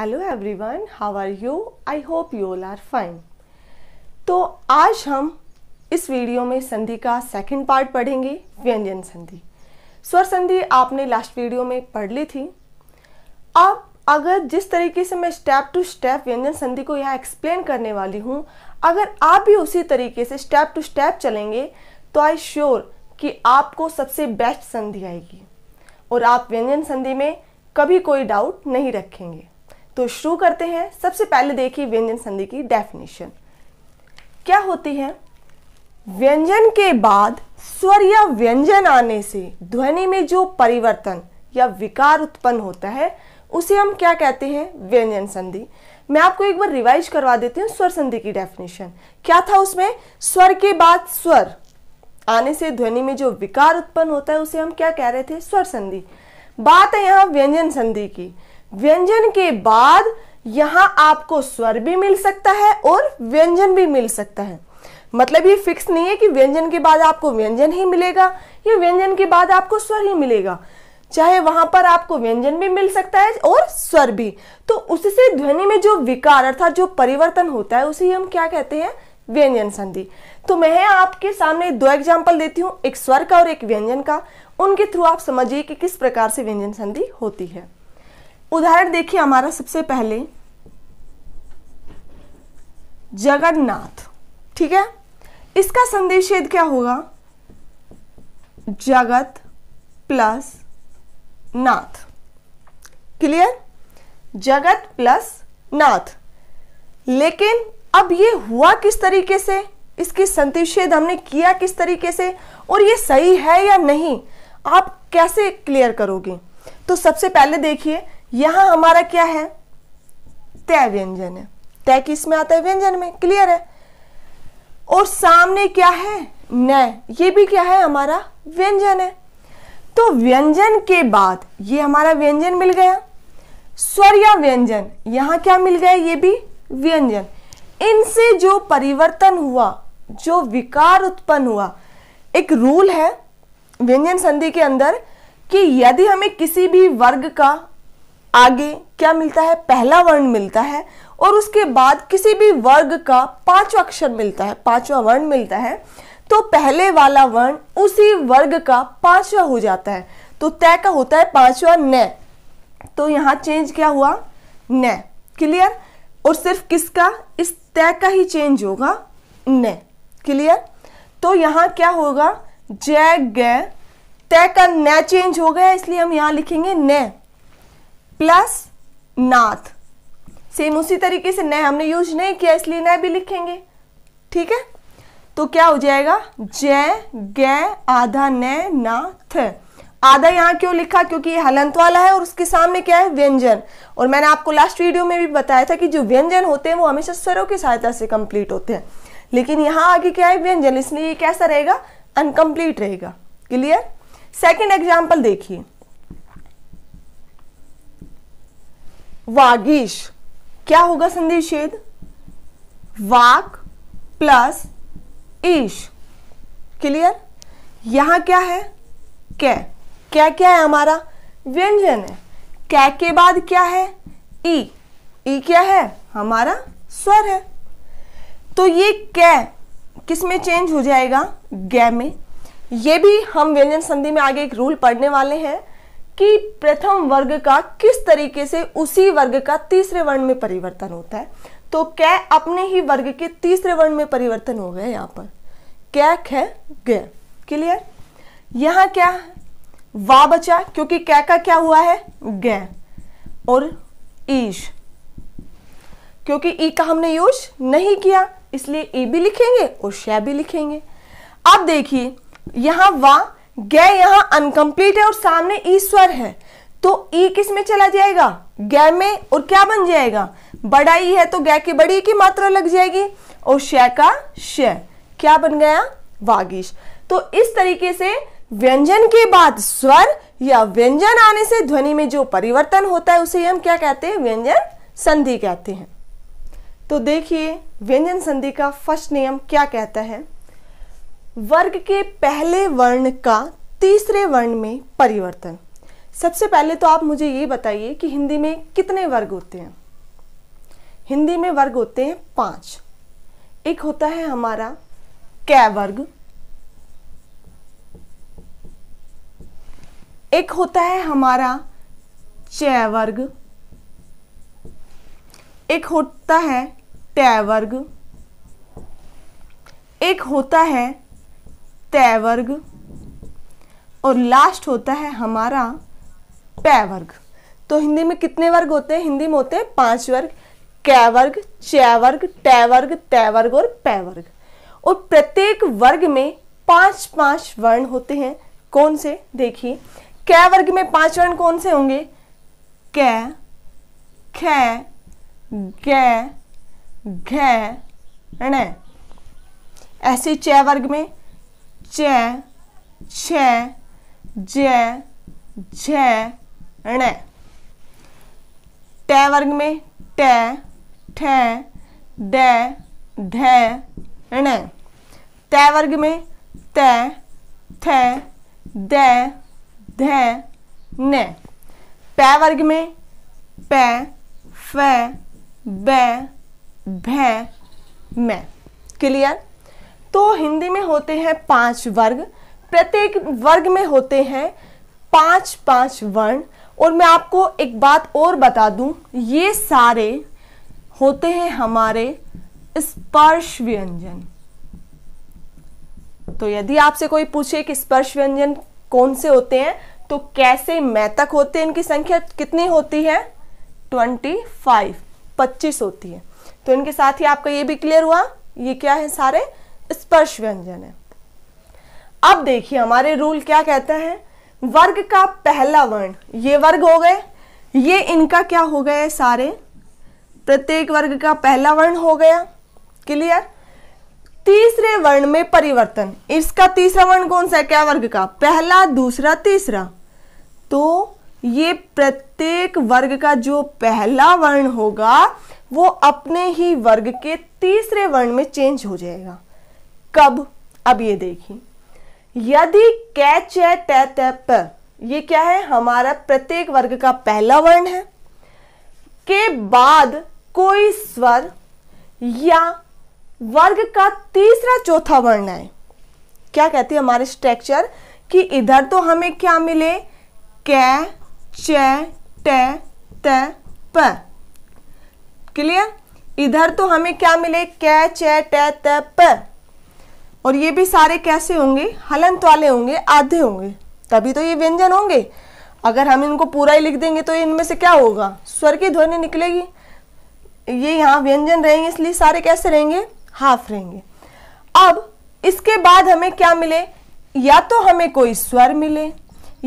hello everyone how are you I hope you all are fine तो आज हम इस वीडियो में संधि का सेकंड पार्ट पढ़ेंगे व्यंजन संधि स्वर संधि आपने लास्ट वीडियो में पढ़ ली थी अब अगर जिस तरीके से मैं स्टेप टू स्टेप व्यंजन संधि को यहाँ एक्सप्लेन करने वाली हूँ अगर आप भी उसी तरीके से स्टेप टू स्टेप चलेंगे तो आई श्योर कि आपको सबसे बेस्ट संधि आएगी और आप व्यंजन संधि में कभी कोई डाउट नहीं रखेंगे तो शुरू करते हैं सबसे पहले देखिए व्यंजन संधि की डेफिनेशन क्या होती है व्यंजन के बाद स्वर या व्यंजन आने से ध्वनि में जो परिवर्तन या विकार उत्पन्न होता है उसे हम क्या कहते हैं व्यंजन संधि मैं आपको एक बार रिवाइज करवा देती हूँ स्वर संधि की डेफिनेशन क्या था उसमें स्वर के बाद स्वर आने से ध्वनि में जो विकार उत्पन्न होता है उसे हम क्या कह रहे थे स्वर संधि बात है यहाँ व्यंजन संधि की व्यंजन के बाद यहां आपको स्वर भी मिल सकता है और व्यंजन भी मिल सकता है मतलब ये फिक्स नहीं है कि व्यंजन के बाद आपको व्यंजन ही मिलेगा या व्यंजन के बाद आपको स्वर ही मिलेगा चाहे वहां पर आपको व्यंजन भी मिल सकता है और स्वर भी तो उससे ध्वनि में जो विकार अर्थात जो परिवर्तन होता है उसे हम क्या कहते हैं व्यंजन संधि तो मैं आपके सामने दो एग्जाम्पल देती हूँ एक स्वर का और एक व्यंजन का उनके थ्रू आप समझिए कि किस प्रकार से व्यंजन संधि होती है उदाहरण देखिए हमारा सबसे पहले जगन्नाथ ठीक है इसका संदेशेद क्या होगा Jagat plus Nath clear Jagat plus Nath लेकिन अब ये हुआ किस तरीके से इसकी संतिषेध हमने किया किस तरीके से और ये सही है या नहीं आप कैसे क्लियर करोगे तो सबसे पहले देखिए यहां हमारा क्या है तय व्यंजन है तय किस में आता है व्यंजन में क्लियर है और सामने क्या है न ये भी क्या है हमारा व्यंजन है तो व्यंजन के बाद ये हमारा व्यंजन मिल गया स्वर या व्यंजन यहां क्या मिल गया ये भी व्यंजन इनसे जो परिवर्तन हुआ जो विकार उत्पन्न हुआ एक रूल है व्यंजन संधि के अंदर कि यदि हमें किसी भी वर्ग का आगे क्या मिलता है पहला वर्ण मिलता है और उसके बाद किसी भी वर्ग का पांचवा अक्षर मिलता है पांचवा वर्ण मिलता है तो पहले वाला वर्ण उसी वर्ग का पांचवा हो जाता है तो तय का होता है पांचवा न तो यहाँ चेंज क्या हुआ न क्लियर और सिर्फ किसका इस तय का ही चेंज होगा न क्लियर तो यहाँ क्या होगा जय गय तय का न चेंज हो गया इसलिए हम यहाँ लिखेंगे न प्लस नाथ सेम उसी तरीके से नय हमने यूज नहीं किया इसलिए न भी लिखेंगे ठीक है तो क्या हो जाएगा जय गय आधा न नाथ आधा यहाँ क्यों लिखा क्योंकि ये हलंत वाला है और उसके सामने क्या है व्यंजन और मैंने आपको लास्ट वीडियो में भी बताया था कि जो व्यंजन होते हैं वो हमेशा स्वरों की सहायता से कंप्लीट होते हैं लेकिन यहाँ आगे क्या है व्यंजन इसलिए ये कैसा रहेगा अनकम्प्लीट रहेगा क्लियर सेकेंड एग्जाम्पल देखिए वागीश क्या होगा संधि छेद वाक प्लस ईश क्लियर यहां क्या है कै क्या क्या है हमारा व्यंजन है कै के बाद क्या है ई ई क्या है हमारा स्वर है तो ये कै किस में चेंज हो जाएगा गै में ये भी हम व्यंजन संधि में आगे एक रूल पढ़ने वाले हैं कि प्रथम वर्ग का किस तरीके से उसी वर्ग का तीसरे वर्ण में परिवर्तन होता है तो कै अपने ही वर्ग के तीसरे वर्ण में परिवर्तन हो गए यहाँ पर कै ख क्लियर यहाँ क्या वा बचा क्योंकि कै का क्या हुआ है ग और ईश क्योंकि ई का हमने यूज नहीं किया इसलिए ई भी लिखेंगे और शै भी लिखेंगे अब देखिए यहां वा गय यहाँ अनकम्प्लीट है और सामने ईश्वर है तो ई किस में चला जाएगा गै में और क्या बन जाएगा बड़ा ई है तो गय की बड़ी की मात्रा लग जाएगी और शय का शय क्या बन गया वागिश तो इस तरीके से व्यंजन के बाद स्वर या व्यंजन आने से ध्वनि में जो परिवर्तन होता है उसे हम क्या कहते हैं व्यंजन संधि कहते हैं तो देखिए व्यंजन संधि का फर्स्ट नियम क्या कहता है वर्ग के पहले वर्ण का तीसरे वर्ण में परिवर्तन सबसे पहले तो आप मुझे ये बताइए कि हिंदी में कितने वर्ग होते हैं हिंदी में वर्ग होते हैं पांच एक होता है हमारा कै वर्ग एक होता है हमारा चय वर्ग एक होता है टै वर्ग एक होता है तय वर्ग और लास्ट होता है हमारा पै वर्ग तो हिंदी में कितने वर्ग होते हैं हिंदी में होते हैं पांच वर्ग कै वर्ग चै वर्ग टै वर्ग तय वर्ग और पै वर्ग और प्रत्येक वर्ग में पांच पांच वर्ण होते हैं कौन से देखिए कै वर्ग में पांच वर्ण कौन से होंगे कै खै गै घ ऐसे चै वर्ग में च छ ज झ ण ट वर्ग में ट ठ ड ढ ण त वर्ग में त थ द ध न प वर्ग में प फ ब भ म क्लियर तो हिंदी में होते हैं पांच वर्ग प्रत्येक वर्ग में होते हैं पांच पांच वर्ण और मैं आपको एक बात और बता दूं ये सारे होते हैं हमारे स्पर्श व्यंजन तो यदि आपसे कोई पूछे कि स्पर्श व्यंजन कौन से होते हैं तो कैसे मैतक होते हैं इनकी संख्या कितनी होती है ट्वेंटी फाइव पच्चीस होती है तो इनके साथ ही आपका ये भी क्लियर हुआ ये क्या है सारे स्पर्श व्यंजन है अब देखिए हमारे रूल क्या कहते हैं वर्ग का पहला वर्ण ये वर्ग हो गए ये इनका क्या हो गए सारे प्रत्येक वर्ग का पहला वर्ण हो गया क्लियर तीसरे वर्ण में परिवर्तन इसका तीसरा वर्ण कौन सा है क्या वर्ग का पहला दूसरा तीसरा तो ये प्रत्येक वर्ग का जो पहला वर्ण होगा वो अपने ही वर्ग के तीसरे वर्ण में चेंज हो जाएगा कब अब ये देखिए यदि कैच है तय तय प ये क्या है हमारा प्रत्येक वर्ग का पहला वर्ण है के बाद कोई स्वर या वर्ग का तीसरा चौथा वर्ण है क्या कहती है हमारे स्ट्रक्चर कि इधर तो हमें क्या मिले कै चै टे त प क्लियर इधर तो हमें क्या मिले कै चै टे त प और ये भी सारे कैसे होंगे हलंत वाले होंगे आधे होंगे तभी तो ये व्यंजन होंगे अगर हम इनको पूरा ही लिख देंगे तो इनमें से क्या होगा स्वर की ध्वनि निकलेगी ये यहाँ व्यंजन रहेंगे इसलिए सारे कैसे रहेंगे हाफ रहेंगे अब इसके बाद हमें क्या मिले या तो हमें कोई स्वर मिले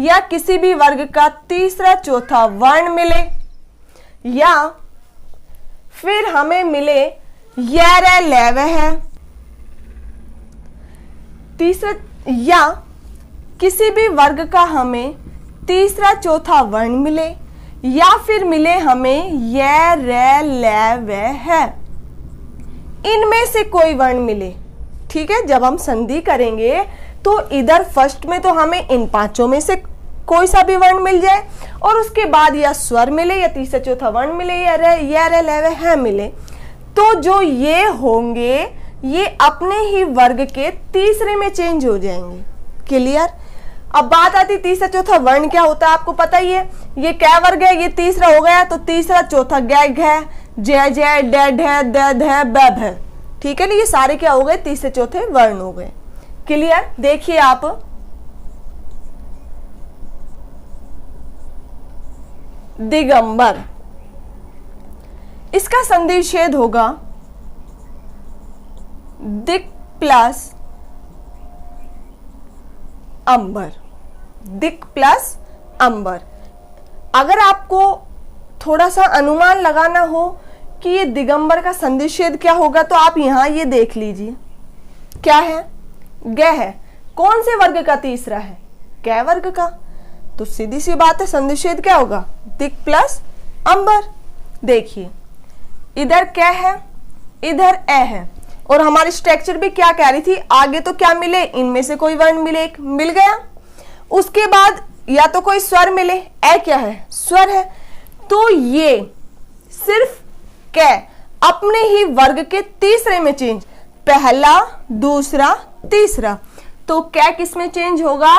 या किसी भी वर्ग का तीसरा चौथा वर्ण मिले या फिर हमें मिले यह रे है तीसरा या किसी भी वर्ग का हमें तीसरा चौथा वर्ण मिले या फिर मिले हमें य रे ले वे है इनमें से कोई वर्ण मिले ठीक है जब हम संधि करेंगे तो इधर फर्स्ट में तो हमें इन पांचों में से कोई सा भी वर्ण मिल जाए और उसके बाद या स्वर मिले या तीसरा चौथा वर्ण मिले या रे ये रे वे है मिले तो जो ये होंगे ये अपने ही वर्ग के तीसरे में चेंज हो जाएंगे क्लियर अब बात आती तीसरा चौथा वर्ण क्या होता है आपको पता ही है ये क्या वर्ग है ये तीसरा हो गया तो तीसरा चौथा गैग है जय जय डेड है डेड है बैब है ठीक है ना ये सारे क्या हो गए तीसरे चौथे वर्ण हो गए क्लियर देखिए आप दिगंबर इसका संधिच्छेद होगा दिक प्लस अंबर दिक प्लस अंबर अगर आपको थोड़ा सा अनुमान लगाना हो कि ये दिगंबर का संधिच्छेद क्या होगा तो आप यहां ये देख लीजिए क्या है गह है कौन से वर्ग का तीसरा है कै वर्ग का तो सीधी सी बात है संधिच्छेद क्या होगा दिक प्लस अंबर देखिए इधर कै है इधर ए है और हमारी स्ट्रक्चर भी क्या कह रही थी आगे तो क्या मिले इनमें से कोई वर्ण मिले एक मिल गया उसके बाद या तो कोई स्वर मिले ए क्या है स्वर है तो ये सिर्फ कै अपने ही वर्ग के तीसरे में चेंज पहला दूसरा तीसरा तो कै किस में चेंज होगा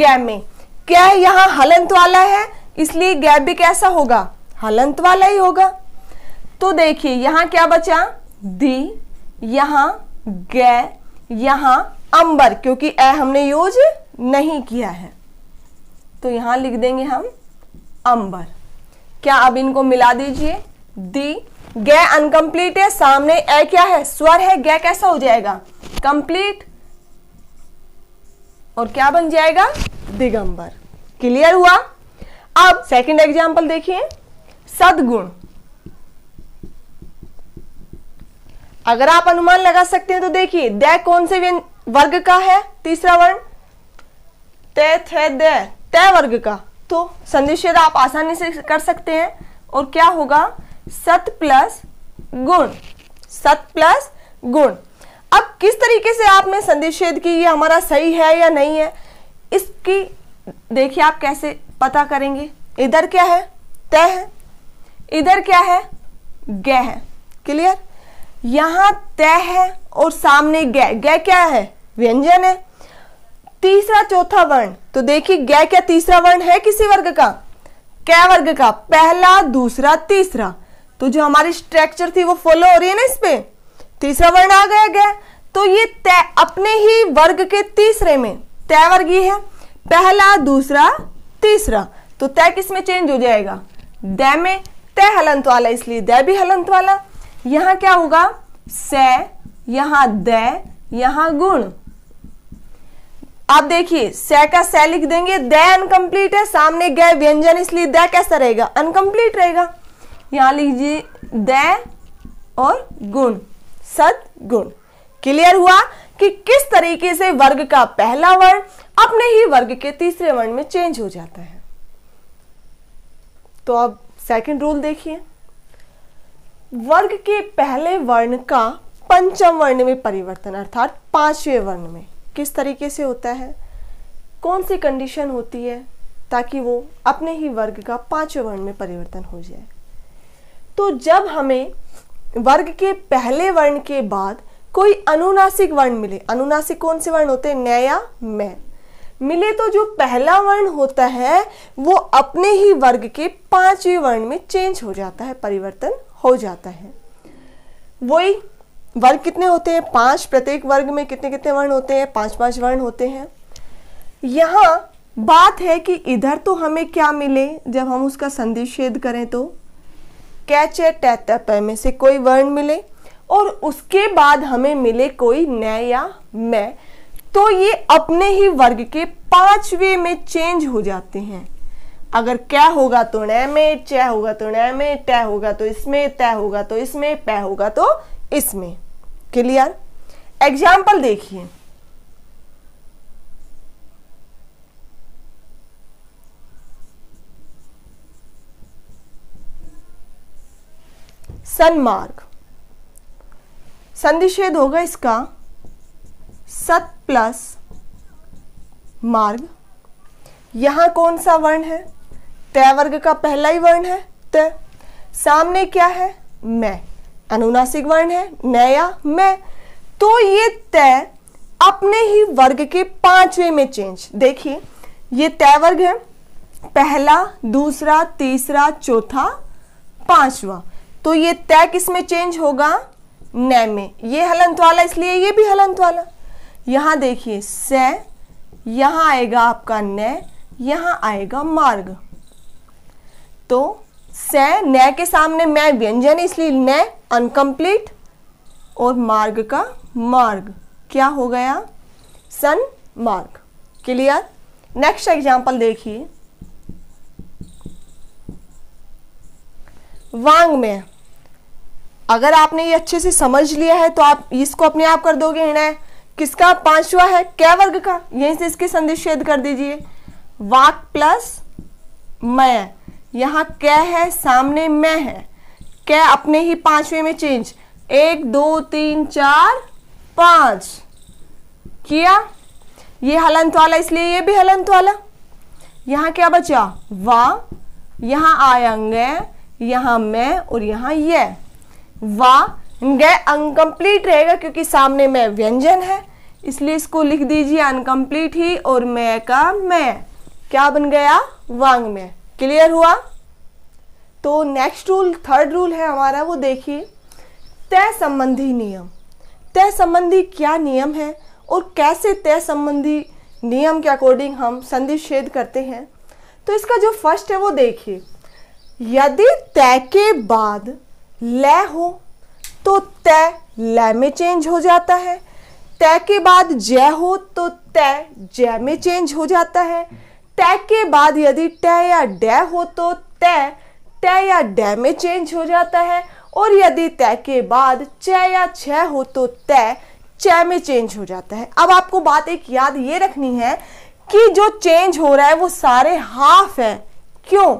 गै में क्या यहां हलंत वाला है इसलिए गै भी कैसा होगा हलंत वाला ही होगा तो देखिए यहां क्या बचा दी यहां गै यहां अंबर क्योंकि ए हमने यूज नहीं किया है तो यहां लिख देंगे हम अंबर क्या अब इनको मिला दीजिए दी गै अनकम्प्लीट है सामने ए क्या है स्वर है गै कैसा हो जाएगा कंप्लीट और क्या बन जाएगा दिगंबर क्लियर हुआ अब सेकंड एग्जांपल देखिए सदगुण अगर आप अनुमान लगा सकते हैं तो देखिए द कौन से वर्ग का है तीसरा वर्ण तय थे दै तय वर्ग का तो संधिच्छेद आप आसानी से कर सकते हैं और क्या होगा सत प्लस गुण सत प्लस गुण अब किस तरीके से आपने संधिच्छेद की ये हमारा सही है या नहीं है इसकी देखिए आप कैसे पता करेंगे इधर क्या है तय है इधर क्या है गय है क्लियर यहाँ तय है और सामने गय गय क्या है व्यंजन है तीसरा चौथा वर्ण तो देखिए गय क्या तीसरा वर्ण है किसी वर्ग का क्या वर्ग का पहला दूसरा तीसरा तो जो हमारी स्ट्रक्चर थी वो फॉलो हो रही है ना इस पे तीसरा वर्ण आ गया गय तो ये तय अपने ही वर्ग के तीसरे में तय वर्ग ये है पहला दूसरा तीसरा तो तय किस में चेंज हो जाएगा दय में तय हलंत वाला इसलिए दय भी हलंत वाला यहां क्या होगा स यहां द यहां गुण आप देखिए स का स लिख देंगे द अनकम्प्लीट है सामने गए व्यंजन इसलिए द कैसा रहेगा अनकम्प्लीट रहेगा यहां लीजिए द और गुण सद गुण क्लियर हुआ कि किस तरीके से वर्ग का पहला वर्ण अपने ही वर्ग के तीसरे वर्ण में चेंज हो जाता है तो अब सेकंड रूल देखिए वर्ग के पहले वर्ण का पंचम वर्ण में परिवर्तन अर्थात पांचवें वर्ण में किस तरीके से होता है कौन सी कंडीशन होती है ताकि वो अपने ही वर्ग का पांचवें वर्ण में परिवर्तन हो जाए तो जब हमें वर्ग के पहले वर्ण के बाद कोई अनुनासिक वर्ण मिले अनुनासिक कौन से वर्ण होते हैं नया मैं मिले तो जो पहला वर्ण होता है वो अपने ही वर्ग के पांचवें वर्ण में चेंज हो जाता है परिवर्तन हो जाता है वही वर्ग कितने होते हैं पांच प्रत्येक वर्ग में कितने कितने वर्ण होते हैं पांच पांच वर्ण होते हैं यहाँ बात है कि इधर तो हमें क्या मिले जब हम उसका संधिच्छेद करें तो कैच टैतपय में से कोई वर्ण मिले और उसके बाद हमें मिले कोई न या मैं तो ये अपने ही वर्ग के पांचवे में चेंज हो जाते हैं अगर क्या होगा तो न में च होगा तो न में ट होगा तो इसमें तय होगा तो इसमें प होगा तो इसमें क्लियर एग्जाम्पल देखिए सनमार्ग संधिषेद होगा इसका सत प्लस मार्ग यहां कौन सा वर्ण है तय वर्ग का पहला ही वर्ण है तय सामने क्या है मैं अनुनासिक वर्ण है मैं या मैं तो ये तय अपने ही वर्ग के पांचवे में चेंज देखिए ये तय वर्ग है पहला दूसरा तीसरा चौथा पांचवा तो ये तय किस में चेंज होगा न में ये हलंत वाला इसलिए ये भी हलंत वाला यहां देखिए स यहां आएगा आपका न यहां आएगा मार्ग तो से न के सामने मैं व्यंजन इसलिए न अनकम्प्लीट और मार्ग का मार्ग क्या हो गया सन मार्ग क्लियर नेक्स्ट एग्जाम्पल देखिए वांग में अगर आपने ये अच्छे से समझ लिया है तो आप इसको अपने आप कर दोगे निर्णय किसका पांचवा है क्या वर्ग का यहीं से इसके संदेश कर दीजिए वाक प्लस मैं यहाँ कै है सामने मैं है कै अपने ही पांचवे में चेंज एक दो तीन चार पाँच किया ये हलंत वाला इसलिए ये भी हलंत वाला यहाँ क्या बचा वा यहाँ आयंग यहाँ मैं और यहाँ ये वाह गय अनकम्प्लीट रहेगा क्योंकि सामने मैं व्यंजन है इसलिए इसको लिख दीजिए अनकम्प्लीट ही और मैं का मैं क्या बन गया वांग में क्लियर हुआ तो नेक्स्ट रूल थर्ड रूल है हमारा वो देखिए तय संबंधी नियम तय संबंधी क्या नियम है और कैसे तय संबंधी नियम के अकॉर्डिंग हम संधि छेद करते हैं तो इसका जो फर्स्ट है वो देखिए यदि तय के बाद लय हो तो तय लय में चेंज हो जाता है तय के बाद जय हो तो तय जय में चेंज हो जाता है तय के बाद यदि टय या डय हो तो तय टय या डय में चेंज हो जाता है और यदि तय के बाद च या छ हो तो तय चय में चेंज हो जाता है अब आपको बात एक याद ये रखनी है कि जो चेंज हो रहा है वो सारे हाफ हैं क्यों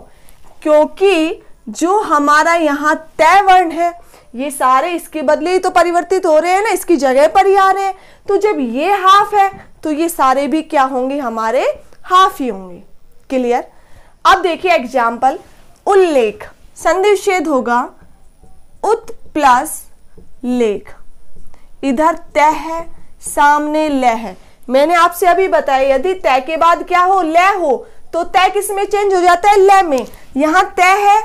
क्योंकि जो हमारा यहाँ तय वर्ण है ये सारे इसके बदले ही तो परिवर्तित हो रहे हैं ना इसकी जगह पर ही आ रहे हैं तो जब ये हाफ है तो ये सारे भी क्या होंगे हमारे हाफ ही होंगे क्लियर अब देखिए एग्जाम्पल उल्लेख संधिच्छेद होगा उत प्लस लेख इधर तय है सामने लय है मैंने आपसे अभी बताया यदि तय के बाद क्या हो लय हो तो तय किस में चेंज हो जाता है लय में यहां तय है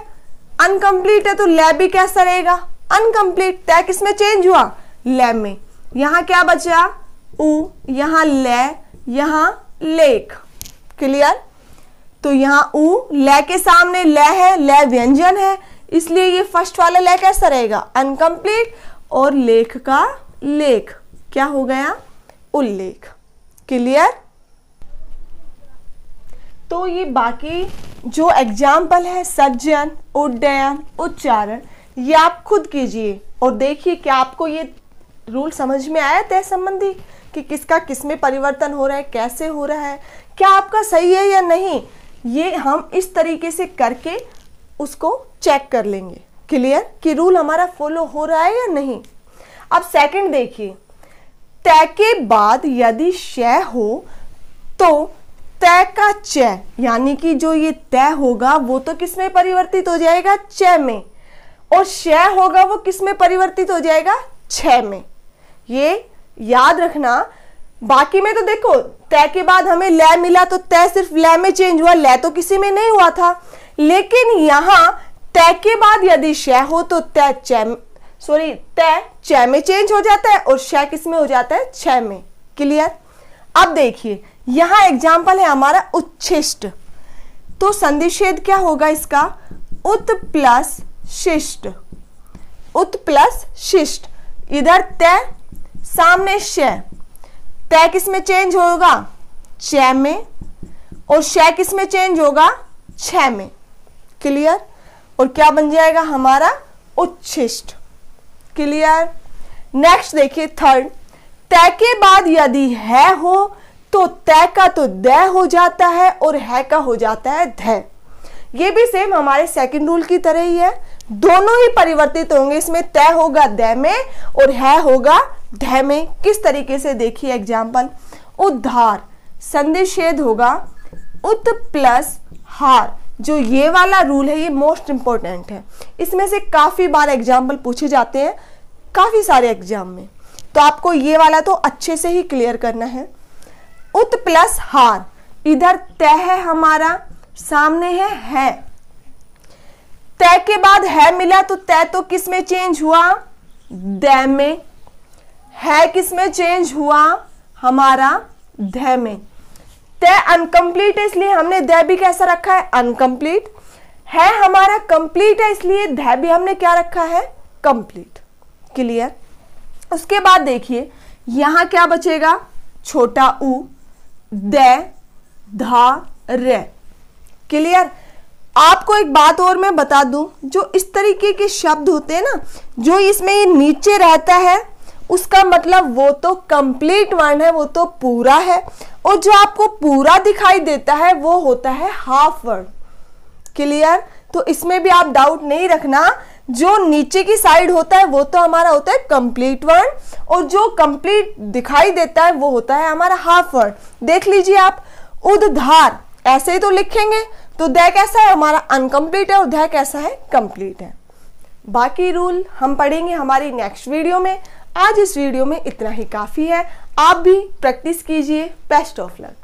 अनकम्प्लीट है तो लय भी कैसा रहेगा अनकम्प्लीट तय किस में चेंज हुआ लय में यहां क्या बचा उ यहां लय यहां लेख क्लियर तो यहाँ ऊ लय के सामने लय है लय व्यंजन है इसलिए ये फर्स्ट वाला लय कैसा रहेगा अनकम्प्लीट और लेख का लेख क्या हो गया उल्लेख क्लियर तो ये बाकी जो एग्जाम्पल है सज्जन उड्डयन उच्चारण ये आप खुद कीजिए और देखिए क्या आपको ये रूल समझ में आया तय संबंधी कि किसका किस में परिवर्तन हो रहा है कैसे हो रहा है क्या आपका सही है या नहीं ये हम इस तरीके से करके उसको चेक कर लेंगे क्लियर कि रूल हमारा फॉलो हो रहा है या नहीं अब सेकंड देखिए तय के बाद यदि शय हो तो तय का चय यानी कि जो ये तय होगा वो तो किस में परिवर्तित हो जाएगा चय में और शय होगा वो किस में परिवर्तित हो जाएगा छ में ये याद रखना बाकी में तो देखो तय के बाद हमें लय मिला तो तय सिर्फ लय में चेंज हुआ लय तो किसी में नहीं हुआ था लेकिन यहाँ तय के बाद यदि शय हो तो तय चय सॉरी तय चय में चेंज हो जाता है और शय किस में हो जाता है छय में क्लियर अब देखिए यहाँ एग्जाम्पल है हमारा उच्छिष्ट तो संधिषेद क्या होगा इसका उत प्लस शिष्ट उत प्लस शिष्ट इधर तय सामने शय तय किस में चेंज होगा छ में और शय किस में चेंज होगा छ में क्लियर और क्या बन जाएगा हमारा उच्छिष्ट क्लियर नेक्स्ट देखिए थर्ड तय के बाद यदि है हो तो तय का तो दय हो जाता है और है का हो जाता है धय ये भी सेम हमारे सेकंड रूल की तरह ही है दोनों ही परिवर्तित होंगे इसमें तय होगा दय में और है होगा ढय में किस तरीके से देखिए एग्जाम्पल उद्धार संधिषेध होगा उत प्लस हार जो ये वाला रूल है ये मोस्ट इम्पोर्टेंट है इसमें से काफ़ी बार एग्जाम्पल पूछे जाते हैं काफ़ी सारे एग्जाम में तो आपको ये वाला तो अच्छे से ही क्लियर करना है उत प्लस हार इधर तय है हमारा सामने है है तय के बाद है मिला तो तय तो किस में चेंज हुआ दै में है किस में चेंज हुआ हमारा दै में तय अनकम्प्लीट है इसलिए हमने दै भी कैसा रखा है अनकम्प्लीट है हमारा कंप्लीट है इसलिए दै भी हमने क्या रखा है कंप्लीट क्लियर उसके बाद देखिए यहां क्या बचेगा छोटा ऊ दै धा रे क्लियर आपको एक बात और मैं बता दूं जो इस तरीके के शब्द होते हैं ना जो इसमें ये नीचे रहता है उसका मतलब वो तो कंप्लीट वर्ण है वो तो पूरा है और जो आपको पूरा दिखाई देता है वो होता है हाफ वर्ण क्लियर तो इसमें भी आप डाउट नहीं रखना जो नीचे की साइड होता है वो तो हमारा होता है कंप्लीट वर्ण और जो कंप्लीट दिखाई देता है वो होता है हमारा हाफ वर्ण देख लीजिए आप उदार ऐसे ही तो लिखेंगे तो दै कैसा है हमारा अनकम्प्लीट है और दै कैसा है कंप्लीट है बाकी रूल हम पढ़ेंगे हमारी नेक्स्ट वीडियो में आज इस वीडियो में इतना ही काफ़ी है आप भी प्रैक्टिस कीजिए बेस्ट ऑफ लक